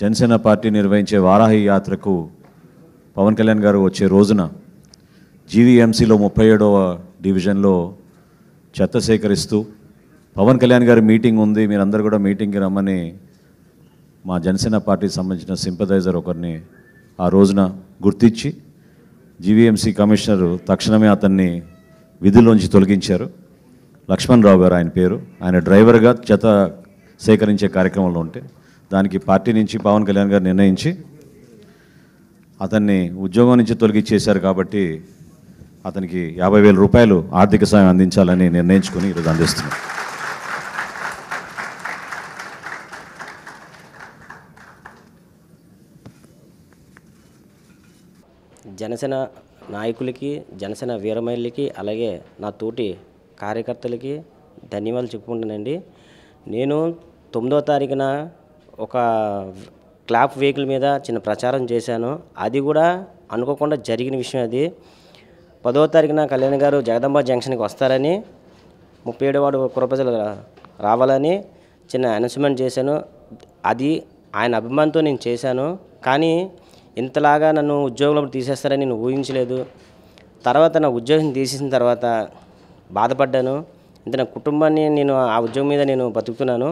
Janasena party నిర్వహించే వారాహి యాత్రకు పవన్ కళ్యాణ్ గారు వచ్చే రోజున జీవీఎంసీలో ముప్పై ఏడవ డివిజన్లో చెత్త సేకరిస్తూ పవన్ కళ్యాణ్ గారి మీటింగ్ ఉంది మీరందరూ కూడా మీటింగ్కి రమ్మని మా జనసేన పార్టీకి సంబంధించిన సింపథైజర్ ఒకరిని ఆ రోజున గుర్తించి జీవీఎంసీ కమిషనరు తక్షణమే అతన్ని విధుల్లోంచి తొలగించారు లక్ష్మణ్ రావు గారు ఆయన పేరు ఆయన డ్రైవర్గా చెత్త సేకరించే కార్యక్రమంలో ఉంటే దానికి పార్టీ నుంచి పవన్ కళ్యాణ్ గారు నిర్ణయించి అతన్ని ఉద్యోగం నుంచి తొలగిచ్చేశారు కాబట్టి అతనికి యాభై వేల రూపాయలు ఆర్థిక సాయం అందించాలని నిర్ణయించుకుని ఈరోజు అందిస్తున్నాం జనసేన నాయకులకి జనసేన వీరమైళ్ళకి అలాగే నా తోటి కార్యకర్తలకి ధన్యవాదాలు చెప్పుకుంటానండి నేను తొమ్మిదో తారీఖున ఒక క్లాప్ వెహికల్ మీద చిన్న ప్రచారం చేశాను అది కూడా అనుకోకుండా జరిగిన విషయం అది పదో తారీఖున కళ్యాణ్ గారు జగదంబ జంక్షన్కి వస్తారని ముప్పై ఏడు వాడు కురప్రజలు రావాలని చిన్న అనౌన్స్మెంట్ చేశాను అది ఆయన అభిమానంతో నేను చేశాను కానీ ఇంతలాగా నన్ను ఉద్యోగంలో తీసేస్తారని నేను ఊహించలేదు తర్వాత నా ఉద్యోగం తీసేసిన తర్వాత బాధపడ్డాను ఇంత నా కుటుంబాన్ని నేను ఆ ఉద్యోగం మీద నేను బతుకుతున్నాను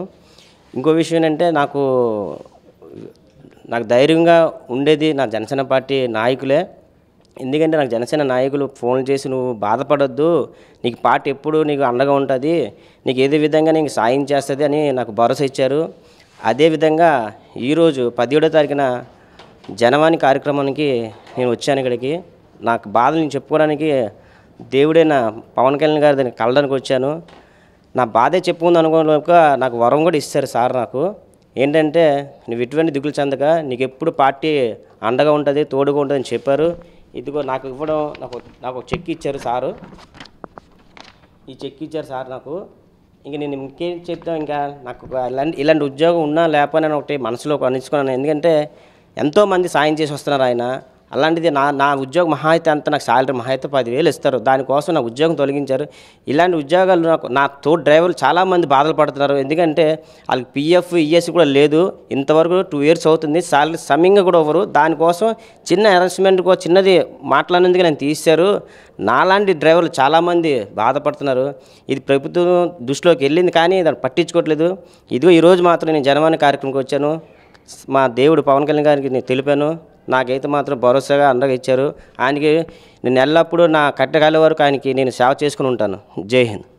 ఇంకో విషయం ఏంటంటే నాకు నాకు ధైర్యంగా ఉండేది నా జనసేన పార్టీ నాయకులే ఎందుకంటే నాకు జనసేన నాయకులు ఫోన్ చేసి నువ్వు బాధపడొద్దు నీకు పార్టీ ఎప్పుడు నీకు అండగా ఉంటుంది నీకు ఏదే విధంగా నీకు సాయం చేస్తుంది అని నాకు భరోసా ఇచ్చారు అదేవిధంగా ఈరోజు పదిహేడో తారీఖున జనవాణి కార్యక్రమానికి నేను వచ్చాను ఇక్కడికి నాకు బాధలు నేను చెప్పుకోవడానికి దేవుడైన పవన్ కళ్యాణ్ గారి కలడానికి వచ్చాను నా బాధే చెప్పుకుంది అనుకోక నాకు వరం కూడా ఇస్తారు సార్ నాకు ఏంటంటే నువ్వు ఎటువంటి దిగులు చెందక నీకు ఎప్పుడు పార్టీ అండగా ఉంటుంది తోడుగా ఉంటుంది అని చెప్పారు ఇదిగో నాకు ఇవ్వడం నాకు నాకు ఒక చెక్ ఇచ్చారు సారు ఈ చెక్ ఇచ్చారు సార్ నాకు ఇంక నేను ఇంకేం చెప్తాను ఇంకా నాకు ఇలాంటి ఇలాంటి ఉద్యోగం ఉన్నా లేకపోయినా ఒకటి మనసులో అనిచుకున్నాను ఎందుకంటే ఎంతోమంది సాయం చేసి వస్తున్నారు ఆయన అలాంటిది నా నా ఉద్యోగం మహా అయితే అంత నాకు శాలరీ మహా అయితే పదివేలు ఇస్తారు దానికోసం నా ఉద్యోగం తొలగించారు ఇలాంటి ఉద్యోగాలు నాకు నా తోడు డ్రైవర్లు చాలామంది బాధలు పడుతున్నారు ఎందుకంటే వాళ్ళకి పీఎఫ్ ఈఎస్ e కూడా లేదు ఇంతవరకు టూ ఇయర్స్ అవుతుంది శాలరీ సమ్మింగ్ కూడా ఇవ్వరు దానికోసం చిన్న అరేంజ్మెంట్ చిన్నది మాట్లాడినందుకు నేను తీశారు నాలాంటి డ్రైవర్లు చాలామంది బాధపడుతున్నారు ఇది ప్రభుత్వం దృష్టిలోకి వెళ్ళింది కానీ దాన్ని పట్టించుకోవట్లేదు ఇదిగో ఈరోజు మాత్రం నేను జనవాణి కార్యక్రమంకి వచ్చాను మా దేవుడు పవన్ కళ్యాణ్ గారికి నేను తెలిపాను నాకైతే మాత్రం భరోసాగా అందరూ ఇచ్చారు ఆయనకి నేను ఎల్లప్పుడూ నా కట్టకాల వరకు ఆయనకి నేను సేవ చేసుకుని ఉంటాను జై హింద్